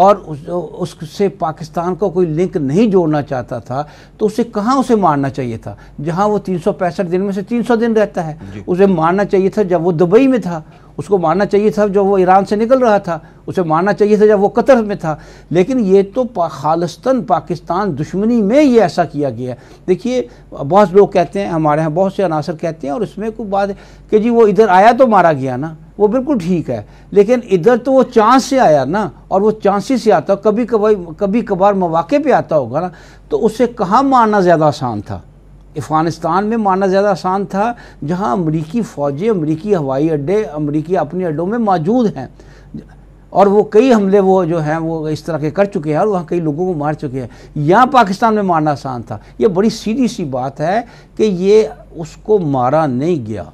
और उस उससे पाकिस्तान को कोई लिंक नहीं जोड़ना चाहता था तो उसे कहाँ उसे मारना चाहिए था जहाँ वो तीन दिन में से 300 दिन रहता है उसे मारना चाहिए था जब वो दुबई में था उसको मारना चाहिए था जब वो ईरान से निकल रहा था उसे मारना चाहिए था जब वो कतर में था लेकिन ये तो पा, खालस्तन पाकिस्तान दुश्मनी में ये ऐसा किया गया देखिए बहुत लोग कहते हैं हमारे यहाँ बहुत से अनासर कहते हैं और इसमें कोई बात कि जी वो इधर आया तो मारा गया ना वो बिल्कुल ठीक है लेकिन इधर तो वो चांस से आया ना और वो चांसी से आता कभी कभार कभी कभार मौाक़े पर आता होगा ना तो उसे कहाँ मारना ज़्यादा आसान था अफ़गानिस्तान में मानना ज़्यादा आसान था जहाँ अमरीकी फ़ौजी अमरीकी हवाई अड्डे अमरीकी अपने अड्डों में मौजूद हैं और वो कई हमले वो जो हैं वो इस तरह के कर चुके हैं और वहाँ कई लोगों को मार चुके हैं यहाँ पाकिस्तान में मारना आसान था ये बड़ी सीधी सी बात है कि ये उसको मारा नहीं गया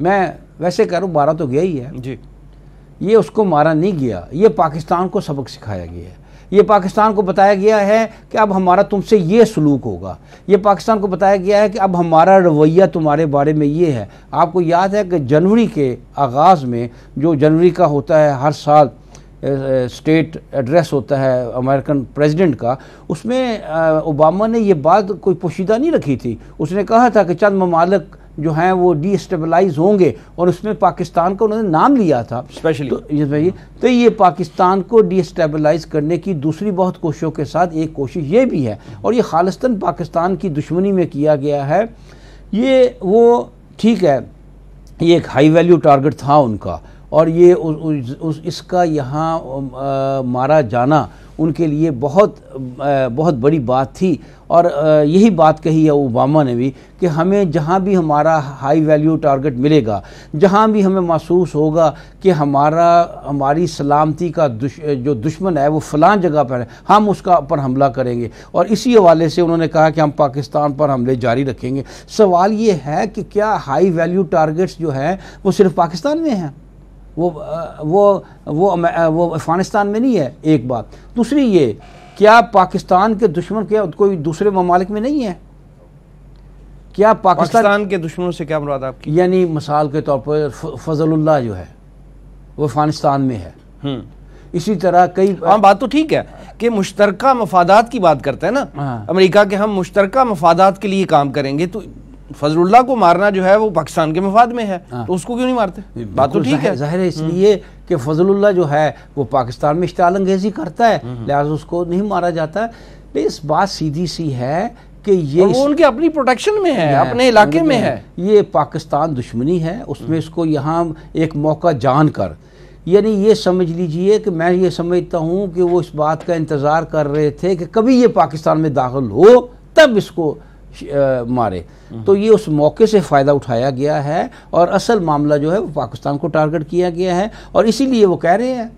मैं वैसे कह रहा हूँ मारा तो गया ही है जी ये उसको मारा नहीं गया ये पाकिस्तान को सबक सिखाया गया है ये पाकिस्तान को बताया गया है कि अब हमारा तुमसे ये सलूक होगा ये पाकिस्तान को बताया गया है कि अब हमारा रवैया तुम्हारे बारे में ये है आपको याद है कि जनवरी के आगाज़ में जो जनवरी का होता है हर साल स्टेट एड्रेस होता है अमेरिकन प्रेसिडेंट का उसमें ओबामा ने ये बात कोई पोशीदा नहीं रखी थी उसने कहा था कि चंद ममालक जो हैं वो डीस्टेबलाइज होंगे और उसमें पाकिस्तान का उन्होंने नाम लिया था स्पेशली तो ये तो ये पाकिस्तान को डीस्टेबलाइज करने की दूसरी बहुत कोशिशों के साथ एक कोशिश ये भी है और ये खालस्ता पाकिस्तान की दुश्मनी में किया गया है ये वो ठीक है ये एक हाई वैल्यू टारगेट था उनका और ये उस, उस इसका यहाँ मारा जाना उनके लिए बहुत आ, बहुत बड़ी बात थी और यही बात कही है ओबामा ने भी कि हमें जहाँ भी हमारा हाई वैल्यू टारगेट मिलेगा जहाँ भी हमें महसूस होगा कि हमारा हमारी सलामती का दुश, जो दुश्मन है वो फ़लान जगह पर है हम उसका पर हमला करेंगे और इसी हवाले से उन्होंने कहा कि हम पाकिस्तान पर हमले जारी रखेंगे सवाल ये है कि क्या हाई वैल्यू टारगेट्स जो हैं वो सिर्फ पाकिस्तान में हैं वो वो वो वो अफ़गानिस्तान में नहीं है एक बात दूसरी ये क्या पाकिस्तान के दुश्मन क्या कोई दूसरे ममालिक में नहीं है क्या पाकिस्तान, पाकिस्तान के दुश्मनों से क्या मुराद आपकी यानी मिसाल के तौर पर फजलुल्लाह जो है वो अफगानिस्तान में है हम्म। इसी तरह कई हाँ बात तो ठीक है कि मुश्तर मफादात की बात करते हैं ना हाँ। अमेरिका के हम मुश्तर मफादात के लिए काम करेंगे तो फजलुल्लाह को मारना जो है वो पाकिस्तान के मफाद में है हाँ। तो उसको क्यों नहीं मारते बात तो ठीक है जाहिर है इसलिए हम्म। कि फजलुल्ला जो है वो पाकिस्तान में इश्तारंगेज़ी अंगेजी करता है हम्म, हम्म। लिहाजा उसको नहीं मारा जाता तो इस बात सीधी सी है कि ये वो उनके अपनी प्रोटेक्शन में है अपने इलाके में है ये पाकिस्तान दुश्मनी है उसमें हम्म। इसको यहाँ एक मौका जान कर यानी ये समझ लीजिए कि मैं ये समझता हूँ कि वो इस बात का इंतज़ार कर रहे थे कि कभी ये पाकिस्तान में दाखिल हो तब इसको आ, मारे तो ये उस मौके से फ़ायदा उठाया गया है और असल मामला जो है वो पाकिस्तान को टारगेट किया गया है और इसीलिए वो कह रहे हैं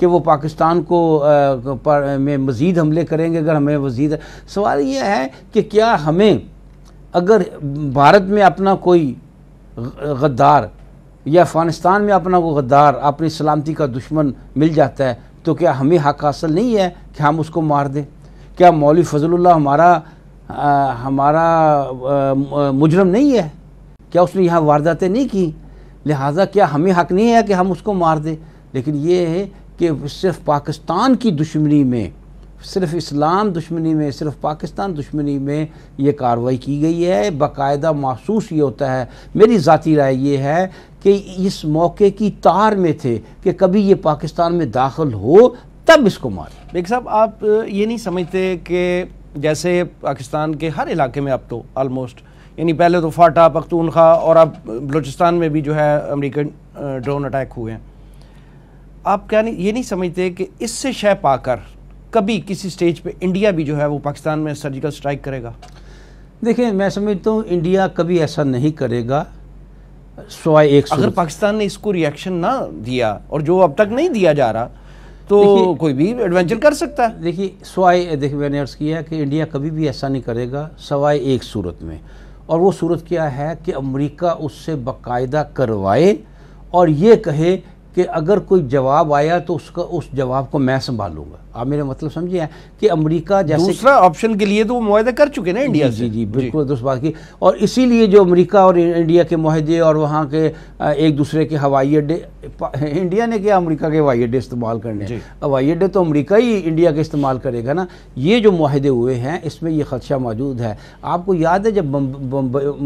कि वो पाकिस्तान को पर, में मज़ीद हमले करेंगे अगर हमें मज़ीद सवाल ये है कि क्या हमें अगर भारत में अपना कोई गद्दार या अफ़गानिस्तान में अपना कोई गद्दार अपनी सलामती का दुश्मन मिल जाता है तो क्या हमें हक हासिल नहीं है कि हम उसको मार दें क्या मौली फजल हमारा आ, हमारा मुजरम नहीं है क्या उसने यहाँ वारदातें नहीं की लिहाजा क्या हमें हक नहीं है कि हम उसको मार दें लेकिन ये है कि सिर्फ पाकिस्तान की दुश्मनी में सिर्फ इस्लाम दुश्मनी में सिर्फ पाकिस्तान दुश्मनी में ये कार्रवाई की गई है बाकायदा महसूस ये होता है मेरी ज़ाती राय ये है कि इस मौके की तार में थे कि कभी ये पाकिस्तान में दाखिल हो तब इसको मारे बेग साहब आप ये नहीं समझते कि जैसे पाकिस्तान के हर इलाके में अब तो आलमोस्ट यानी पहले तो फाटा पख्तूनखा और अब बलूचिस्तान में भी जो है अमेरिकन ड्रोन अटैक हुए हैं आप क्या नहीं ये नहीं समझते कि इससे शह पाकर कभी किसी स्टेज पे इंडिया भी जो है वो पाकिस्तान में सर्जिकल स्ट्राइक करेगा देखिए मैं समझता हूँ इंडिया कभी ऐसा नहीं करेगा सवाए एक अगर पाकिस्तान ने इसको रिएक्शन ना दिया और जो अब तक नहीं दिया जा रहा तो कोई भी एडवेंचर कर सकता है देखिए सवाई देखिए मैंने अर्ज़ किया कि इंडिया कभी भी ऐसा नहीं करेगा सवाए एक सूरत में और वो सूरत क्या है कि अमेरिका उससे बाकायदा करवाए और ये कहे कि अगर कोई जवाब आया तो उसका उस जवाब को मैं संभालूंगा आप मेरा मतलब समझे कि अमेरिका जैसे दूसरा ऑप्शन के लिए तो वो माहे कर चुके ना इंडिया जी से। जी, जी बिल्कुल दुरुस्त बात की और इसीलिए जो अमेरिका और इंडिया के माहदे और वहाँ के एक दूसरे के हवाई अड्डे इंडिया ने क्या अमरीका के हवाई अड्डे इस्तेमाल करने हवाई अड्डे तो अमरीका ही इंडिया के इस्तेमाल करेगा ना ये जो माहदे हुए हैं इसमें ये खदशा मौजूद है आपको याद है जब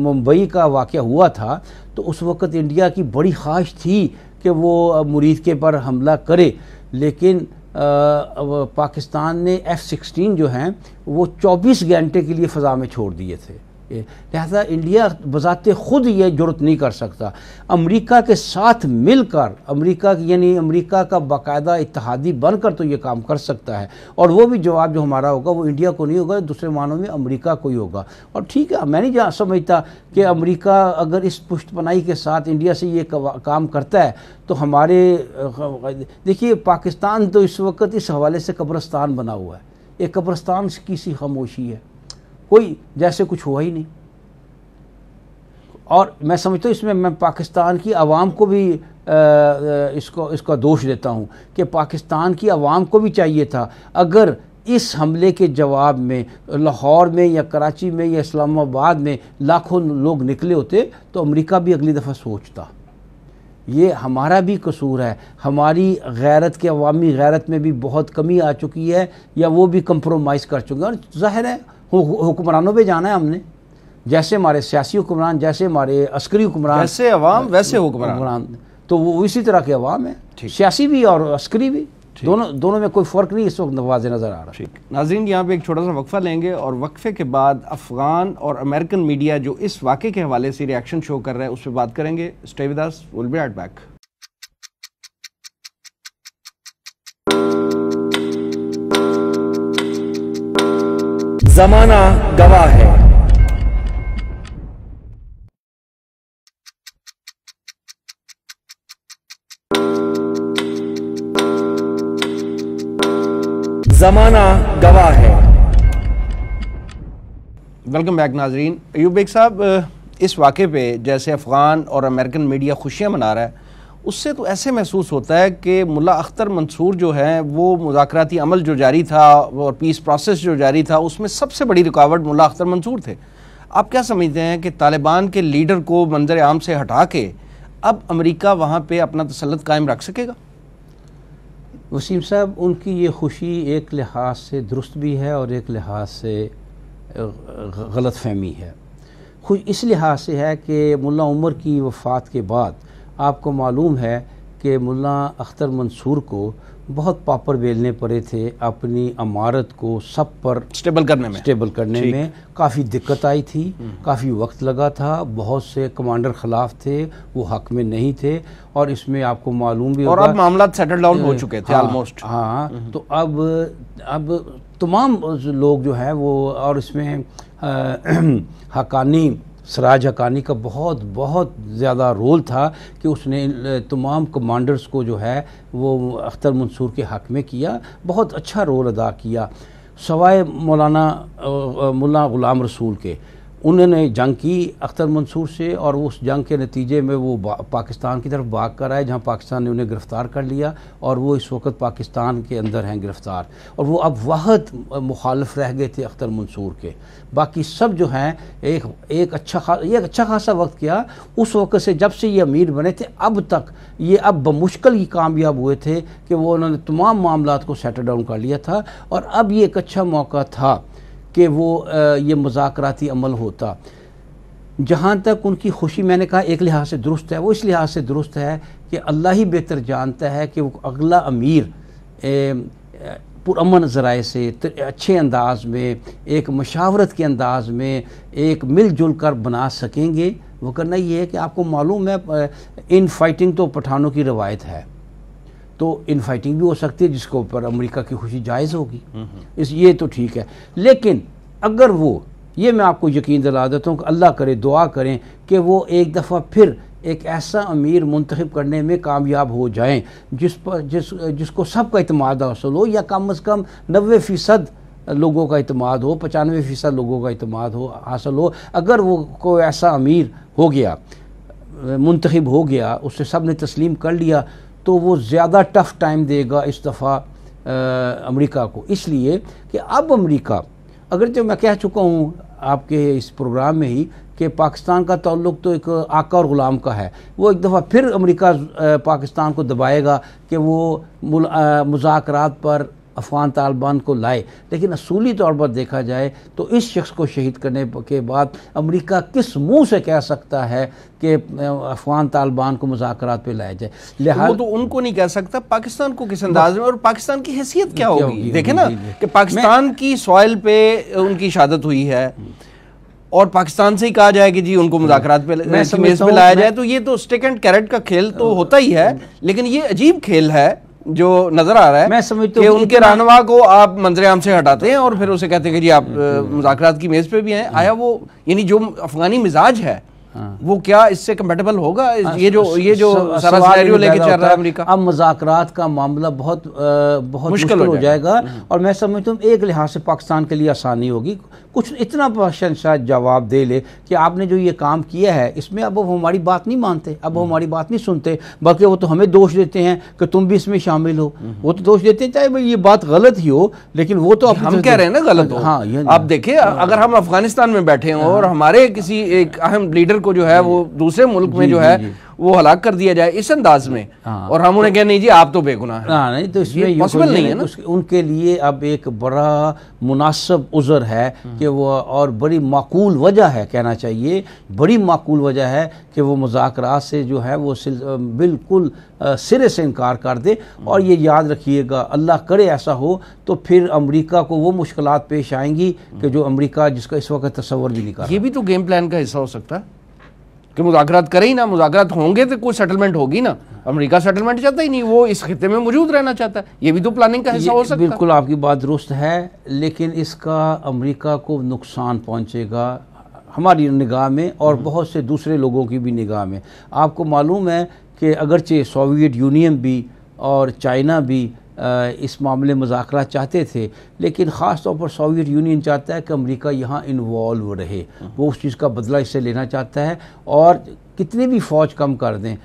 मुंबई का वाक़ हुआ था तो उस वक़्त इंडिया की बड़ी ख्वाहिश थी कि वो मुरीद के पर हमला करे लेकिन पाकिस्तान ने एफ़ सिक्सटीन जो हैं वो चौबीस घंटे के लिए फ़ज़ा में छोड़ दिए थे के लिहाजा इंडिया बज़ात ख़ुद ये जरूरत नहीं कर सकता अमेरिका के साथ मिलकर अमेरिका यानी अमेरिका का बाकायदा इतिहादी बनकर तो ये काम कर सकता है और वो भी जवाब जो हमारा होगा वो इंडिया को नहीं होगा दूसरे मानों में अमेरिका को ही होगा और ठीक है मैं नहीं जहाँ समझता कि अमेरिका अगर इस पनाई के साथ इंडिया से ये काम करता है तो हमारे देखिए पाकिस्तान तो इस वक्त इस हवाले से कब्रस्तान बना हुआ है एक कब्रस्तान की सी खामोशी है कोई जैसे कुछ हुआ ही नहीं और मैं समझता हूँ इसमें मैं पाकिस्तान की आवाम को भी आ, इसको इसका दोष देता हूँ कि पाकिस्तान की आवाम को भी चाहिए था अगर इस हमले के जवाब में लाहौर में या कराची में या इस्लामाबाद में लाखों लोग निकले होते तो अमेरिका भी अगली दफ़ा सोचता ये हमारा भी कसूर है हमारी गैरत के अवामी गैरत में भी बहुत कमी आ चुकी है या वो भी कंप्रोमाइज़ कर चुके हैं और ज़ाहिर है हुक्मरानों पर जाना है हमने जैसे हमारे सियासी हुक्मरान जैसे हमारे अस्करी हुक्मरान जैसे अवाम वैसे हुक्मरान तो वो इसी तरह के अवाम है सियासी भी और अस्करी भी दोनों दोनों में कोई फ़र्क नहीं इस वक्त वाज नज़र आ रहा ठीक नाजीन यहाँ पे एक छोटा सा वक्फ़ा लेंगे और वक्फ़े के बाद अफ़गान और अमेरिकन मीडिया जो इस वाक़े के हवाले से रिएक्शन शो कर रहा है उस पर बात करेंगे stay with us will be at back जमाना गवाह है जमाना गवाह है वेलकम बैक नाजरीन अयूब बेग साहब इस वाक़े पे जैसे अफ़गान और अमेरिकन मीडिया खुशियाँ मना रहा है उससे तो ऐसे महसूस होता है कि मुला अख्तर मंसूर जो है वो मुजाकराती अमल जो जारी था और पीस प्रोसेस जो जारी था उसमें सबसे बड़ी रुकावट मुला अख्तर मंसूर थे आप क्या समझते हैं कि तालिबान के लीडर को मंजर आम से हटा के अब अमरीका वहाँ पर अपना तसलत कायम रख सकेगा वसीम साहब उनकी ये खुशी एक लिहाज से दुरुस्त भी है और एक लिहाज से गलत फहमी है खुश इस लिहाज से है कि मुल्ला उमर की वफ़ात के बाद आपको मालूम है कि मुल्ला अख्तर मंसूर को बहुत पापर बेलने पड़े थे अपनी इमारत को सब पर स्टेबल करने में स्टेबल करने में काफ़ी दिक्कत आई थी हम्म। काफ़ी वक्त लगा था बहुत से कमांडर खिलाफ थे वो हक में नहीं थे और इसमें आपको मालूम भी और अब मामला सेटल डाउन हो चुके थे ऑलमोस्ट हाँ, हाँ हम्म। तो अब अब तमाम लोग जो हैं वो और इसमें [CLEARS THROAT] हकानी सराज हकानी का बहुत बहुत ज़्यादा रोल था कि उसने तमाम कमांडर्स को जो है वो अख्तर मंसूर के हक में किया बहुत अच्छा रोल अदा किया सवाए मौलाना मुला ग़ुलाम रसूल के उन्होंने जंग की अख्तर मंसूर से और उस जंग के नतीजे में वो पाकिस्तान की तरफ भाग कर आए जहाँ पाकिस्तान ने उन्हें गिरफ़्तार कर लिया और वो इस वक्त पाकिस्तान के अंदर हैं गिरफ़्तार और वो अब वाहद मुखालफ रह गए थे अख्तर मंसूर के बाकी सब जो हैं एक एक अच्छा खास ये अच्छा खासा वक्त किया उस वक्त से जब से ये अमीर बने थे अब तक ये अब बमुश्किल ही कामयाब हुए थे कि वो उन्होंने तमाम मामला को सेटल डाउन कर लिया था और अब ये एक अच्छा मौका था कि वो ये मुजाकराती अमल होता जहाँ तक उनकी खुशी मैंने कहा एक लिहाज से दुरुस्त है वो इस लिहाज से दुरुस्त है कि अल्लाह ही बेहतर जानता है कि वो अगला अमीर पुरमन ज़राए से अच्छे अंदाज में एक मशावरत के अंदाज में एक मिलजुल कर बना सकेंगे वो करना ये है कि आपको मालूम है इन फाइटिंग तो पठानों की रवायत है तो इन फाइटिंग भी हो सकती है जिसके ऊपर अमेरिका की खुशी जायज़ होगी हम्म, हम्म। इस ये तो ठीक है लेकिन अगर वो ये मैं आपको यकीन दिला देता हूँ कि अल्लाह करे दुआ करें कि वो एक दफ़ा फिर एक ऐसा अमीर मुंतखब करने में कामयाब हो जाएं जिस पर जिस जिसको सबका अतमाद हासिल हो या कम अज़ कम नबे फ़ीसद लोगों का अतमाद हो पचानवे फ़ीसद लोगों का अतमाद हो हासिल हो अगर वो को ऐसा अमीर हो गया मुंतखब हो गया उससे सब ने तस्लीम कर लिया तो वो ज़्यादा टफ टाइम देगा इस दफ़ा अमेरिका को इसलिए कि अब अमेरिका अगर जो मैं कह चुका हूँ आपके इस प्रोग्राम में ही कि पाकिस्तान का ताल्लुक तो एक आका और ग़ुलाम का है वो एक दफ़ा फिर अमेरिका पाकिस्तान को दबाएगा कि वो मुजाकर पर अफगान तालिबान को लाए लेकिन असूली तौर पर देखा जाए तो इस शख्स को शहीद करने के बाद अमेरिका किस मुंह से कह सकता है कि अफगान तालिबान को मुजाकर पे लाया जाए लिहाजा तो उनको नहीं कह सकता पाकिस्तान को किस अंदाज में और पाकिस्तान की हैसियत क्या होगी देखे ना कि पाकिस्तान की सॉइल पे उनकी शहादत हुई है और पाकिस्तान से ही कहा जाए कि जी उनको मुजाकरात पे लाया जाए तो ये तो स्टिक एंड कैरेट का खेल तो होता ही है लेकिन ये अजीब खेल है जो नजर आ रहा है मैं समझता हूँ उनके रहनवा को आप मंजरे आम से हटाते हैं और फिर उसे कहते हैं कि जी आप मुजाकर की मेज़ पे भी हैं आया वो यानी जो अफगानी मिजाज है हाँ। वो क्या इससे कम्पेटेबल होगा हाँ, ये जो ये जो सारा लेके चल रहा है अमेरिका अब मुजाकरात का मामला बहुत आ, बहुत मुश्किल हो जाएगा, हाँ। और मैं समझता हूँ एक लिहाज से पाकिस्तान के लिए आसानी होगी कुछ इतना क्वेश्चन शायद जवाब दे ले कि आपने जो ये काम किया है इसमें अब वो हमारी बात नहीं मानते अब वो हम्म। हमारी बात नहीं सुनते बल्कि वो तो हमें दोष देते हैं कि तुम भी इसमें शामिल हो हम्म। वो तो दोष देते हैं चाहे भाई ये बात गलत ही हो लेकिन वो तो हम कह रहे हैं ना गलत हो हाँ आप देखिए अगर हम अफगानिस्तान में बैठे हो और हमारे किसी एक अहम लीडर को जो है वो दूसरे मुल्क में जो है वो हलाक कर दिया जाए इस अंदाज में हाँ। और हम उन्हें कहें नहीं जी आप तो बेगुना हाँ, नहीं तो इसमें नहीं है ना उनके लिए अब एक बड़ा मुनासब उज़र है हम्म। कि वो और बड़ी माकूल वजह है कहना चाहिए बड़ी माकूल वजह है कि वो मुजाकर से जो है वो बिल्कुल सिरे से इनकार कर दे हम्म। और ये याद रखिएगा अल्लाह करे ऐसा हो तो फिर अमरीका को वो मुश्किल पेश आएंगी कि हम्म। जो अमरीका जिसका इस वक्त तस्वर भी निकाल ये भी तो गेम प्लान का हिस्सा हो सकता है कि मुजाकर करें ही ना मुजाकर होंगे तो कोई सेटलमेंट होगी ना अमेरिका सेटलमेंट चाहता ही नहीं वो इस खत्े में मौजूद रहना चाहता है ये भी तो प्लानिंग का हिस्सा हो सकता है बिल्कुल आपकी बात दुरुस्त है लेकिन इसका अमेरिका को नुकसान पहुंचेगा हमारी निगाह में और हम्म। बहुत से दूसरे लोगों की भी निगाह में आपको मालूम है कि अगरचे सोवियत यूनियन भी और चाइना भी इस मामले मुजाकर चाहते थे लेकिन ख़ास तौर पर सोवियत यूनियन चाहता है कि अमेरिका यहाँ इन्वॉल्व रहे वो उस चीज़ का बदला इससे लेना चाहता है और कितनी भी फ़ौज कम कर दें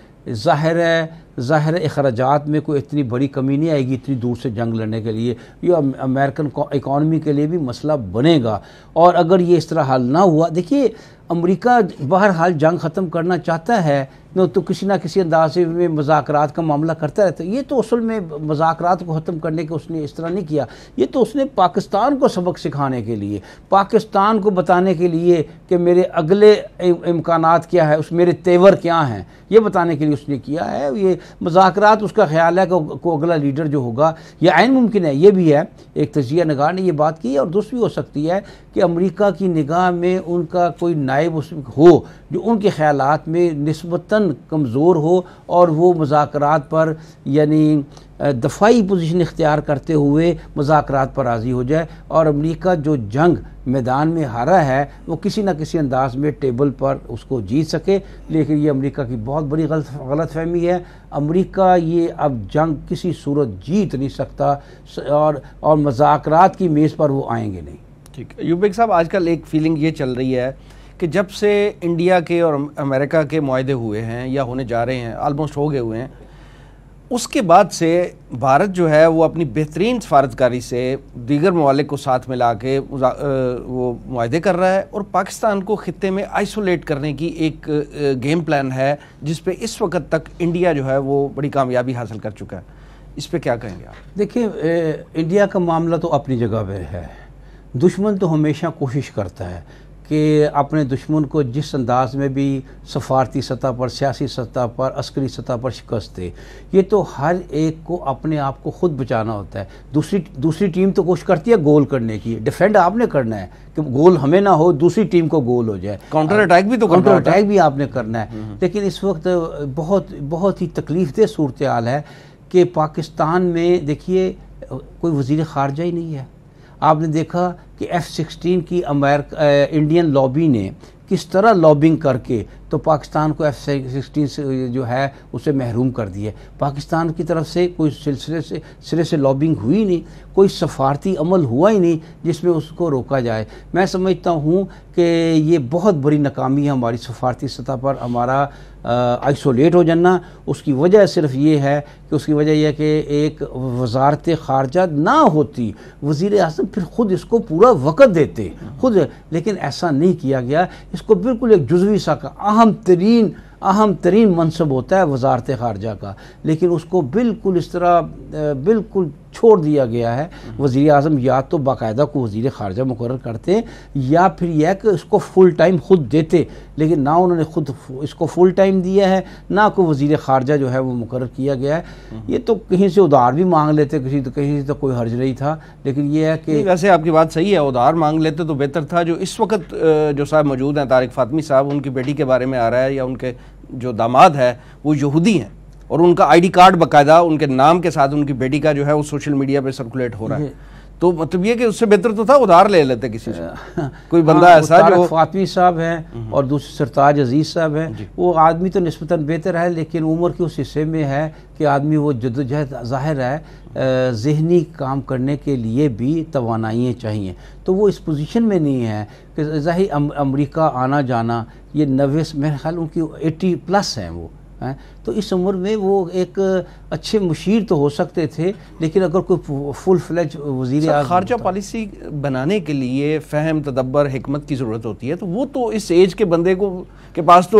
ज़ाहिर है ज़ाहिर अखराज में कोई इतनी बड़ी कमी नहीं आएगी इतनी दूर से जंग लड़ने के लिए ये अमेरिकन इकॉनमी के लिए भी मसला बनेगा और अगर ये इस तरह हल ना हुआ देखिए अमेरिका बहरहाल जंग ख़त्म करना चाहता है तो किसी ना किसी अंदाजे में मज़ाक का मामला करता रहता है ये तो असल में मज़ाक को ख़त्म करने के उसने इस तरह नहीं किया ये तो उसने पाकिस्तान को सबक सिखाने के लिए पाकिस्तान को बताने के लिए कि मेरे अगले इम्कान क्या है उस मेरे तेवर क्या हैं ये बताने के लिए उसने किया है ये मजाक उसका ख्याल है कि को अगला लीडर जो होगा यह आयन मुमकिन है ये भी है एक तजिया नगार ने यह बात की और दूसरी हो सकती है कि अमरीका की निगाह में उनका कोई नायब उस हो जो उनके ख्याल में नस्बता कमज़ोर हो और वो मुजाकर पर यानी दफाई पोजीशन इख्तियार करते हुए मुजाकर पर राज़ी हो जाए और अमेरिका जो जंग मैदान में हारा है वो किसी न किसी अंदाज में टेबल पर उसको जीत सके लेकिन ये अमेरिका की बहुत बड़ी गलत गलत फहमी है अमेरिका ये अब जंग किसी सूरत जीत नहीं सकता और और मजाकर की मेज़ पर वो आएंगे नहीं ठीक यूबेक साहब आजकल एक फीलिंग ये चल रही है कि जब से इंडिया के और अमेरिका के माहे हुए हैं या होने जा रहे हैं आलमोस्ट हो गए हुए हैं उसके बाद से भारत जो है वो अपनी बेहतरीन सफारतकारी से दीगर ममालिक को साथ में ला के वो माहे कर रहा है और पाकिस्तान को ख़त्े में आइसोलेट करने की एक गेम प्लान है जिस पर इस वक्त तक इंडिया जो है वो बड़ी कामयाबी हासिल कर चुका है इस पर क्या कहेंगे आप देखिए इंडिया का मामला तो अपनी जगह पर है दुश्मन तो हमेशा कोशिश करता है कि अपने दुश्मन को जिस अंदाज में भी सफारती सतह पर सियासी सतह पर अस्करी सतह पर शिकस्त दे ये तो हर एक को अपने आप को खुद बचाना होता है दूसरी दूसरी टीम तो कोशिश करती है गोल करने की डिफेंड आपने करना है कि गोल हमें ना हो दूसरी टीम को गोल हो जाए काउंटर अटैक भी तो काउंटर अटैक भी आपने करना है हम्म। लेकिन इस वक्त बहुत बहुत ही तकलीफ दे सूरत हाल है कि पाकिस्तान में देखिए कोई वजीर खारजा ही नहीं है आपने देखा कि एफ सिक्सटीन की अमेरिका इंडियन लॉबी ने किस तरह लॉबिंग करके तो पाकिस्तान को एफ सिक्सटीन से जो है उसे महरूम कर दिया पाकिस्तान की तरफ से कोई सिलसिले से सिरे से लॉबिंग हुई नहीं कोई सफारती अमल हुआ ही नहीं जिसमें उसको रोका जाए मैं समझता हूँ कि ये बहुत बड़ी नाकामी है हमारी सफारती सतह पर हमारा आइसोलेट हो जाना उसकी वजह सिर्फ ये है कि उसकी वजह यह कि एक वजारत खारजा ना होती वज़ी अजम फिर ख़ुद इसको पूरा वक़्त देते खुद लेकिन ऐसा नहीं किया गया इसको बिल्कुल एक जुजवी सा का अहम तरीन अहम तरीन मनसब होता है वजारत खारजा का लेकिन उसको बिल्कुल इस तरह बिल्कुल छोड़ दिया गया है वज़ी अजम या तो बाकायदा को वज़ी ख़ारजा मुकर करते या फिर यह कि इसको फुल टाइम ख़ुद देते लेकिन ना उन्होंने ख़ुद इसको फुल टाइम दिया है ना कोई वज़ी ख़ारजा जो है वो मुकर किया गया है ये तो कहीं से उधार भी मांग लेते किसी तो कहीं से तो कोई हर्ज नहीं था लेकिन यह है कि वैसे आपकी बात सही है उधार मांग लेते तो बेहतर था जो इस वक्त जो साहब मौजूद हैं तारिक फ़ातमी साहब उनकी बेटी के बारे में आ रहा है या उनके जो दामाद है वो यहूदी हैं और उनका आईडी कार्ड बकायदा उनके नाम के साथ उनकी बेटी का जो है वो सोशल मीडिया पे सर्कुलेट हो रहा है तो मतलब ये कि उससे बेहतर तो था उधार ले लेते किसी से [LAUGHS] कोई बंदा हाँ, ऐसा जो फातवी साहब हैं हम्म। और दूसरे सरताज अजीज़ साहब हैं वो आदमी तो नस्बता बेहतर है लेकिन उम्र के उस हिस्से में है कि आदमी वो जदोजहद ज़ाहिर है जहनी काम करने के लिए भी तोानाइयाँ चाहिए तो वो इस पोजीशन में नहीं है कि ज़ाहिर अमरीका आना जाना ये नवे मेरे ख्याल उनकी एटी प्लस हैं वो है तो इस उम्र में वो एक अच्छे मुशीर तो हो सकते थे लेकिन अगर कोई फुल फ्लैज वजीर खारजा पॉलिसी बनाने के लिए फ़हम तदब्बर हमत की ज़रूरत होती है तो वो तो इस एज के बंदे को के पास तो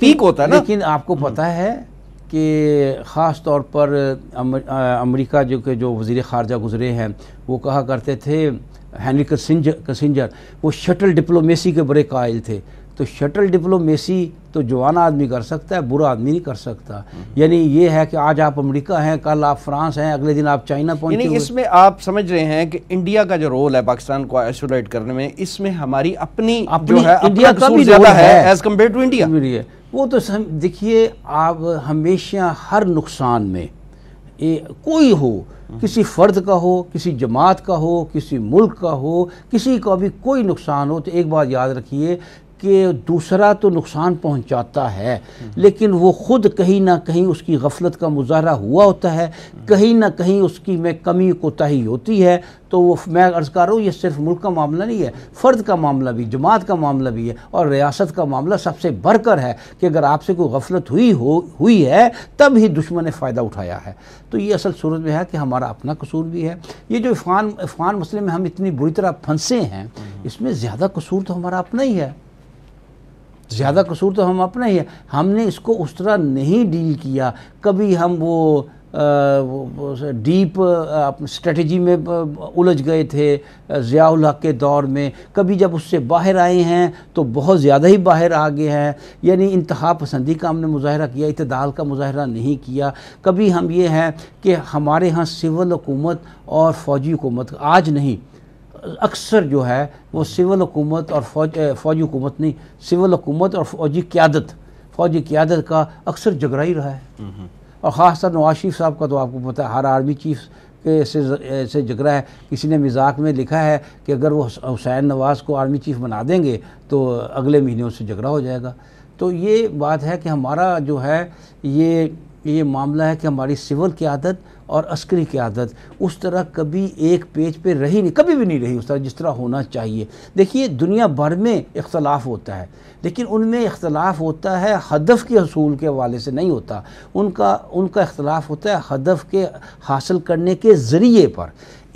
पीक होता है ना लेकिन आपको हम्म। पता है कि ख़ास तौर पर अमेरिका जो के जो वजीर खारजा गुजरे हैं वो कहा करते थे हैनरी कसिंजर कसिंजर वो शटल डिप्लोमेसी के बड़े कायल थे तो शटल डिप्लोमेसी तो जवान आदमी कर सकता है बुरा आदमी नहीं कर सकता यानी ये है कि आज आप अमेरिका हैं कल आप फ्रांस हैं अगले दिन आप चाइना पहुंचे इसमें आप समझ रहे हैं कि इंडिया का जो रोल है पाकिस्तान को आइसोलेट करने में इसमें हमारी अपनी, अपनी जो है इंडिया का भी ज्यादा है एज कम्पेयर टू इंडिया वो तो देखिए आप हमेशा हर नुकसान में ए, कोई हो किसी फ़र्द का हो किसी जमात का हो किसी मुल्क का हो किसी का भी कोई नुकसान हो तो एक बात याद रखिए कि दूसरा तो नुकसान पहुंचाता है लेकिन वो ख़ुद कहीं ना कहीं उसकी गफलत का मुजाहरा हुआ होता है कहीं ना कहीं उसकी में कमी कोताही होती है तो वो मैं अर्ज़ कर रहा हूँ ये सिर्फ मुल्क का मामला नहीं है फ़र्द का मामला भी जमात का मामला भी है और रियासत का मामला सबसे बढ़कर है कि अगर आपसे कोई गफलत हुई हो हुई है तब ही दुश्मन ने फ़ायदा उठाया है तो ये असल सूरत में है कि हमारा अपना कसूर भी है ये जो इफ़ान इफ़ान मसले में हम इतनी बुरी तरह फंसे हैं इसमें ज़्यादा कसूर तो हमारा अपना ही है ज़्यादा कसूर तो हम अपना ही है हमने इसको उस तरह नहीं डील किया कभी हम वो डीप स्ट्रेटजी में उलझ गए थे ज़ियाउल हक के दौर में कभी जब उससे बाहर आए हैं तो बहुत ज़्यादा ही बाहर आ गए हैं यानी इंतहा पसंदी का हमने मुजाहरा किया इतदाल का मुजाहरा नहीं किया कभी हम ये हैं कि हमारे यहाँ सिविल हुकूमत और फ़ौजी हुकूमत आज नहीं अक्सर जो है वो सिविल हुकूमत और फौज फौजी हुकूमत नहीं सिविल हुकूमत और फौजी क्यादत फौजी क्यादत का अक्सर जगरा ही रहा है और ख़ास तौर नवाज शरीफ साहब का तो आपको पता है हर आर्मी चीफ के से से जगरा है किसी ने मजाक में लिखा है कि अगर वो हुसैन नवाज़ को आर्मी चीफ बना देंगे तो अगले महीने उससे झगड़ा हो जाएगा तो ये बात है कि हमारा जो है ये ये मामला है कि हमारी सिविल क्यादत और अस्करी की आदत उस तरह कभी एक पेज पे रही नहीं कभी भी नहीं रही उस तरह जिस तरह होना चाहिए देखिए दुनिया भर में इख्तलाफ होता है लेकिन उनमें इख्तलाफ होता है हदफ के असूल के हवाले से नहीं होता उनका उनका इख्तलाफ होता है हदफ के हासिल करने के ज़रिए पर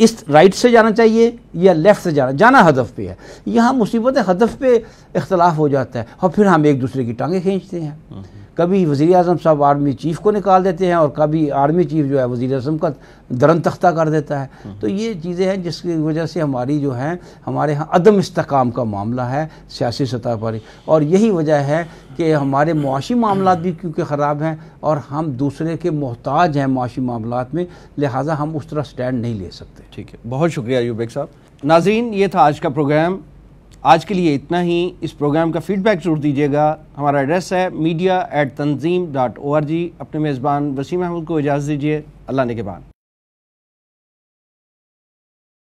इस राइट से जाना चाहिए या लेफ़्ट से जाना जाना हदफ पे है यहाँ मुसीबत हदफ पे इख्तलाफ हो जाता है और फिर हम एक दूसरे की टांगें खींचते हैं हम्म, हम्म। कभी वज़ी अजम साहब आर्मी चीफ़ को निकाल देते हैं और कभी आर्मी चीफ़ जो है वज़ी अजम का दरन तख्ता कर देता है हम्म। तो ये चीज़ें हैं जिसकी वजह से हमारी जो है हमारे यहाँ अदम इसकाम का मामला है सियासी सतह पर और यही वजह है कि हमारे मुआशी मामला भी क्योंकि ख़राब हैं और हम दूसरे के मोहताज हैं मुआशी मामला में लिहाजा हम उस तरह स्टैंड नहीं ले सकते ठीक है बहुत शुक्रिया यूबेक साहब नाजीन ये था आज का प्रोग्राम आज के लिए इतना ही इस प्रोग्राम का फीडबैक जरूर दीजिएगा हमारा एड्रेस है media at Tanzeem dot O R G अपने मेज़बान वसीम अहमद को इजाज़त दीजिए अल्लाह ने के बाद